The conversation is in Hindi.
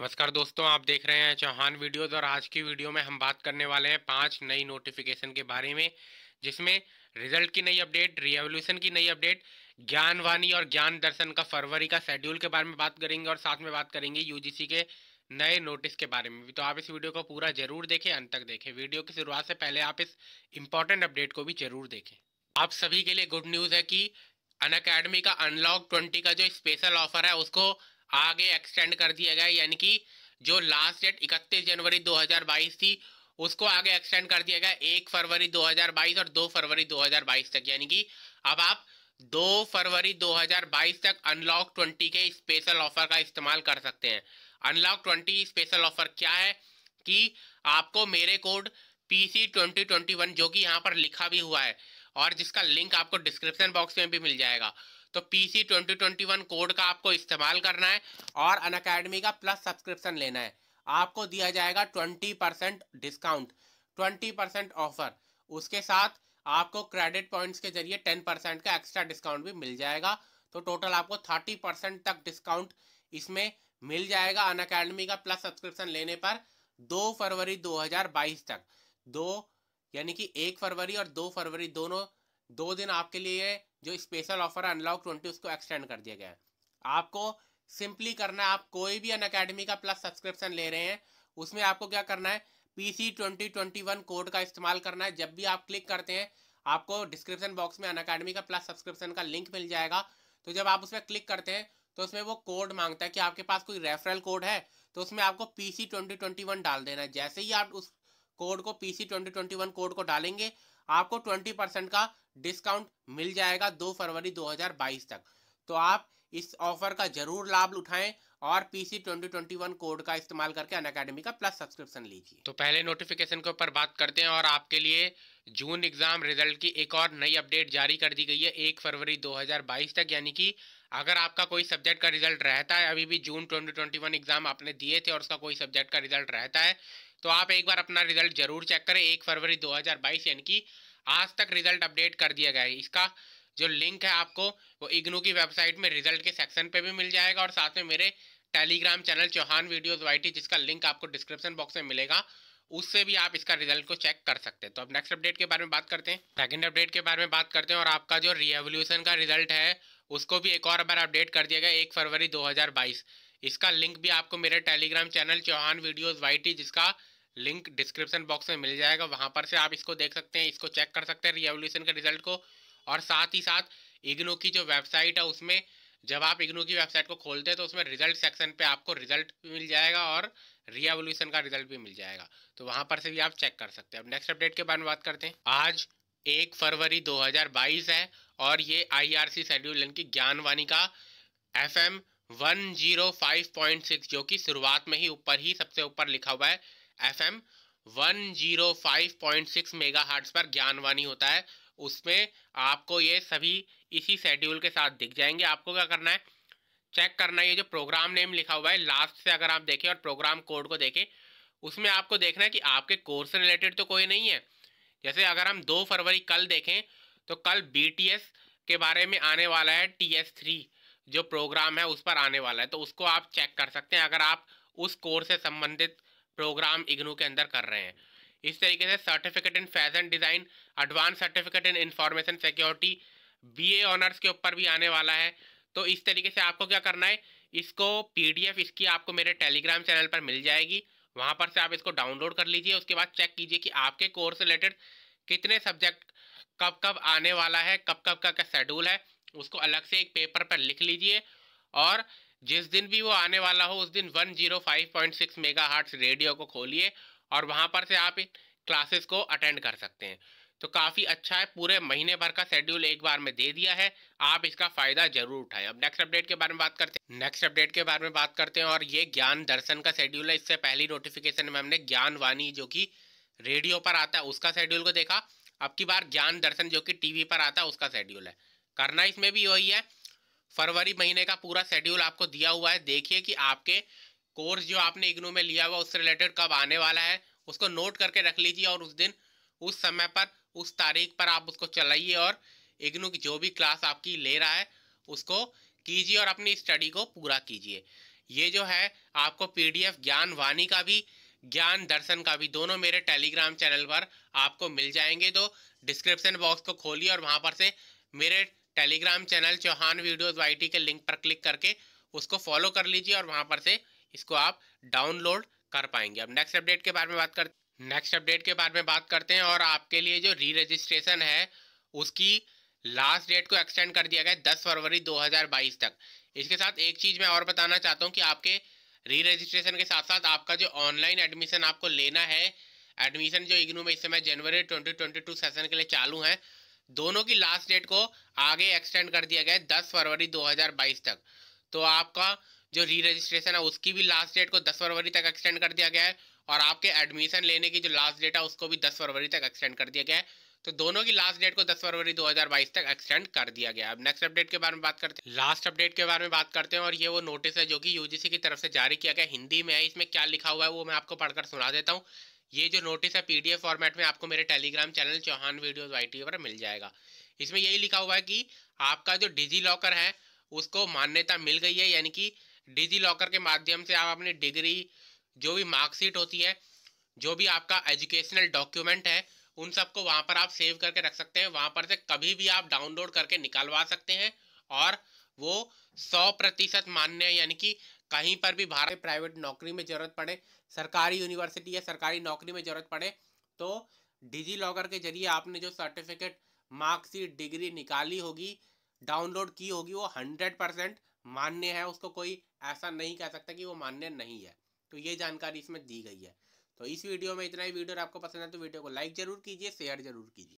नमस्कार दोस्तों आप देख रहे हैं चौहान वीडियोस और आज की वीडियो में हम बात करने वाले हैं पांच नई नोटिफिकेशन के बारे में जिसमें रिजल्ट की नई अपडेट रिवोल्यूशन की नई अपडेट ज्ञानवाणी और ज्ञान दर्शन का फरवरी का शेड्यूल के बारे में बात करेंगे और साथ में बात करेंगे यूजीसी के नए नोटिस के बारे में भी तो आप इस वीडियो को पूरा जरूर देखें अंत तक देखें वीडियो की शुरुआत से पहले आप इस इम्पॉर्टेंट अपडेट को भी जरूर देखें आप सभी के लिए गुड न्यूज़ है कि अन का अनलॉक ट्वेंटी का जो स्पेशल ऑफर है उसको आगे एक्सटेंड कर दिया गया यानी कि जो लास्ट डेट 31 जनवरी 2022 थी उसको आगे एक्सटेंड कर दिया गया एक फरवरी 2022 और दो फरवरी 2022 तक यानी कि अब आप दो फरवरी 2022 तक अनलॉक 20 के स्पेशल ऑफर का इस्तेमाल कर सकते हैं अनलॉक 20 स्पेशल ऑफर क्या है कि आपको मेरे कोड पीसी वन जो कि यहाँ पर लिखा भी हुआ है और जिसका लिंक आपको डिस्क्रिप्शन बॉक्स में भी मिल जाएगा तो पीसी ट्वेंटी कोड का आपको इस्तेमाल करना है और अन का प्लस सब्सक्रिप्शन लेना है आपको दिया जाएगा twenty percent discount twenty percent offer उसके साथ आपको क्रेडिट पॉइंट्स के जरिए टेन परसेंट का एक्स्ट्रा डिस्काउंट भी मिल जाएगा तो टोटल आपको थर्टी परसेंट तक डिस्काउंट इसमें मिल जाएगा अन का प्लस सब्सक्रिप्शन लेने पर दो फरवरी 2022 तक दो यानी कि एक फरवरी और दो फरवरी दोनों दो दिन आपके लिए जो स्पेशल ऑफर है अनलॉक ट्वेंटी उसको एक्सटेंड कर दिया गया है आपको सिंपली करना है आप कोई भी अन अकेडमी का प्लस सब्सक्रिप्शन ले रहे हैं उसमें आपको क्या करना है P C twenty twenty one code का इस्तेमाल करना है जब भी आप क्लिक करते हैं आपको डिस्क्रिप्शन बॉक्स में अन अकेडमी का प्लस सब्सक्रिप्शन का लिंक मिल जाएगा तो जब आप उसमें क्लिक करते हैं तो उसमें वो कोड मांगता है कि आपके पास कोई रेफरल कोड है तो उसमें आपको P C twenty twenty one डाल देना है जैसे ही आप उस कोड को P C twenty twenty one code को डालेंगे आपको ट्वेंटी परसेंट का डिस्काउंट मिल जाएगा दो फरवरी 2022 तक तो आप इस ऑफर का जरूर लाभ उठाएं और पीसी 2021 कोड का इस्तेमाल करके अन अकेडमी का प्लस सब्सक्रिप्शन लीजिए तो पहले नोटिफिकेशन के ऊपर बात करते हैं और आपके लिए जून एग्जाम रिजल्ट की एक और नई अपडेट जारी कर दी गई है एक फरवरी 2022 तक यानी कि अगर आपका कोई सब्जेक्ट का रिजल्ट रहता है अभी भी जून 2021 एग्जाम आपने दिए थे और उसका कोई सब्जेक्ट का रिजल्ट रहता है तो आप एक बार अपना रिजल्ट जरूर चेक करें एक फरवरी 2022 यानी कि आज तक रिजल्ट अपडेट कर दिया गया है इसका जो लिंक है आपको वो इग्नू की वेबसाइट में रिजल्ट के सेक्शन पे भी मिल जाएगा और साथ में मेरे Telegram channel Chauhan videos Y जिसका लिंक आपको डिस्क्रिप्शन बॉक्स में मिलेगा उससे भी आप इसका रिजल्ट को चेक कर सकते हैं तो अब नेक्स्ट अपडेट के बारे में बात करते हैं सेकंड अपडेट के बारे में बात करते हैं और आपका जो रिवोल्यूशन का रिजल्ट है उसको भी एक और बार अपडेट कर दिया गया एक फरवरी दो इसका लिंक भी आपको मेरे Telegram channel Chauhan videos Y जिसका लिंक डिस्क्रिप्शन बॉक्स में मिल जाएगा वहाँ पर से आप इसको देख सकते हैं इसको चेक कर सकते हैं रिवोल्यूशन के रिजल्ट को और साथ ही साथ इग्नो की जो वेबसाइट है उसमें जब आप इग्नो की वेबसाइट को खोलते हैं तो उसमें रिजल्ट सेक्शन पे आपको रिजल्ट भी मिल जाएगा और रिवोल्यूशन का रिजल्ट भी मिल जाएगा तो वहाँ पर से भी आप चेक कर सकते हैं अब नेक्स्ट अपडेट के बारे में बात करते हैं आज एक फरवरी दो है और ये आई सी शेड्यूल इनकी ज्ञान ज्ञानवाणी का F M one zero five point six जो कि शुरुआत में ही ऊपर ही सबसे ऊपर लिखा हुआ है F M one zero five point six megahertz पर ज्ञानवाणी होता है उसमें आपको ये सभी इसी शेड्यूल के साथ दिख जाएंगे आपको क्या करना है चेक करना है ये जो प्रोग्राम नेम लिखा हुआ है लास्ट से अगर आप देखें और प्रोग्राम कोड को देखें उसमें आपको देखना है कि आपके कोर्स से रिलेटेड तो कोई नहीं है जैसे अगर हम दो फरवरी कल देखें तो कल बी के बारे में आने वाला है टी एस थ्री जो प्रोग्राम है उस पर आने वाला है तो उसको आप चेक कर सकते हैं अगर आप उस कोर्स से संबंधित प्रोग्राम इग्नू के अंदर कर रहे हैं इस तरीके से certificate in fashion design advance certificate in information security BA honours के ऊपर भी आने वाला है तो इस तरीके से आपको क्या करना है इसको पीडीएफ इसकी आपको मेरे टेलीग्राम चैनल पर मिल जाएगी वहाँ पर से आप इसको डाउनलोड कर लीजिए उसके बाद चेक कीजिए कि आपके कोर्स रिलेटेड कितने सब्जेक्ट कब कब आने वाला है कब कब का क्या शेड्यूल है उसको अलग से एक पेपर पर लिख लीजिए और जिस दिन भी वो आने वाला हो उस दिन 105.6 मेगाहर्ट्ज रेडियो को खोलिए और वहाँ पर से आप क्लासेस को अटेंड कर सकते हैं तो काफ़ी अच्छा है पूरे महीने भर का शेड्यूल एक बार में दे दिया है आप इसका फ़ायदा जरूर उठाएं अब नेक्स्ट अपडेट के बारे में बात करते हैं नेक्स्ट अपडेट के बारे में बात करते हैं और ये ज्ञान दर्शन का शेड्यूल है इससे पहली नोटिफिकेशन में हमने ज्ञान वाणी जो कि रेडियो पर आता है उसका शेड्यूल को देखा अब की बार ज्ञान दर्शन जो कि टीवी पर आता है उसका शेड्यूल है करना इसमें भी वही है फरवरी महीने का पूरा शेड्यूल आपको दिया हुआ है देखिए कि आपके कोर्स जो आपने इग्नू में लिया हुआ उससे रिलेटेड कब आने वाला है उसको नोट करके रख लीजिए और उस दिन उस समय पर उस तारीख पर आप उसको चलाइए और इग्नू की जो भी क्लास आपकी ले रहा है उसको कीजिए और अपनी स्टडी को पूरा कीजिए ये जो है आपको पीडीएफ ज्ञान वाणी का भी ज्ञान दर्शन का भी दोनों मेरे टेलीग्राम चैनल पर आपको मिल जाएंगे तो डिस्क्रिप्शन बॉक्स को खोलिए और वहाँ पर से मेरे Telegram channel Chauhan videos Y के लिंक पर क्लिक करके उसको फॉलो कर लीजिए और वहाँ पर से इसको आप डाउनलोड कर पाएंगे अब नेक्स्ट अपडेट के बारे में बात कर नेक्स्ट अपडेट के बारे में बात करते हैं और आपके लिए जो री रजिस्ट्रेशन है उसकी लास्ट डेट को एक्सटेंड कर दिया गया है दस फरवरी 2022 तक इसके साथ एक चीज़ मैं और बताना चाहता हूँ कि आपके री रजिस्ट्रेशन के साथ साथ आपका जो ऑनलाइन एडमिशन आपको लेना है एडमिशन जो इग्नू में इस समय जनवरी 2022 सेशन के लिए चालू हैं दोनों की लास्ट डेट को आगे एक्सटेंड कर दिया गया है दस फरवरी 2022 तक तो आपका जो री रजिस्ट्रेशन है उसकी भी लास्ट डेट को दस फरवरी तक एक्सटेंड कर दिया गया है और आपके एडमिशन लेने की जो लास्ट डेट है उसको भी दस फरवरी तक एक्सटेंड कर दिया गया है तो दोनों की लास्ट डेट को 10 फरवरी 2022 तक एक्सटेंड कर दिया गया अब नेक्स्ट अपडेट के बारे में बात करते हैं लास्ट अपडेट के बारे में बात करते हैं और ये वो नोटिस है जो कि यूजीसी की तरफ से जारी किया गया हिंदी में है इसमें क्या लिखा हुआ है वो मैं आपको पढ़कर सुना देता हूँ ये जो नोटिस है पीडीएफ फॉर्मेट में आपको मेरे Telegram channel Chauhan videos Y पर मिल जाएगा इसमें यही लिखा हुआ है कि आपका जो डिजी लॉकर है उसको मान्यता मिल गई है यानी कि डिजी लॉकर के माध्यम से आप अपनी डिग्री जो भी मार्कशीट होती है जो भी आपका एजुकेशनल डॉक्यूमेंट है उन सबको वहाँ पर आप सेव करके रख सकते हैं वहाँ पर से कभी भी आप डाउनलोड करके निकालवा सकते हैं और वो सौ प्रतिशत मान्य यानी कि कहीं पर भी भारत प्राइवेट नौकरी में जरूरत पड़े सरकारी यूनिवर्सिटी या सरकारी नौकरी में जरूरत पड़े तो डिजी लॉकर के जरिए आपने जो सर्टिफिकेट मार्कशीट डिग्री निकाली होगी डाउनलोड की होगी वो हंड्रेड परसेंट मान्य है उसको कोई ऐसा नहीं कह सकता कि वो मान्य नहीं है तो ये जानकारी इसमें दी गई है तो इस वीडियो में इतना ही वीडियो आपको पसंद है तो वीडियो को लाइक जरूर कीजिए शेयर जरूर कीजिए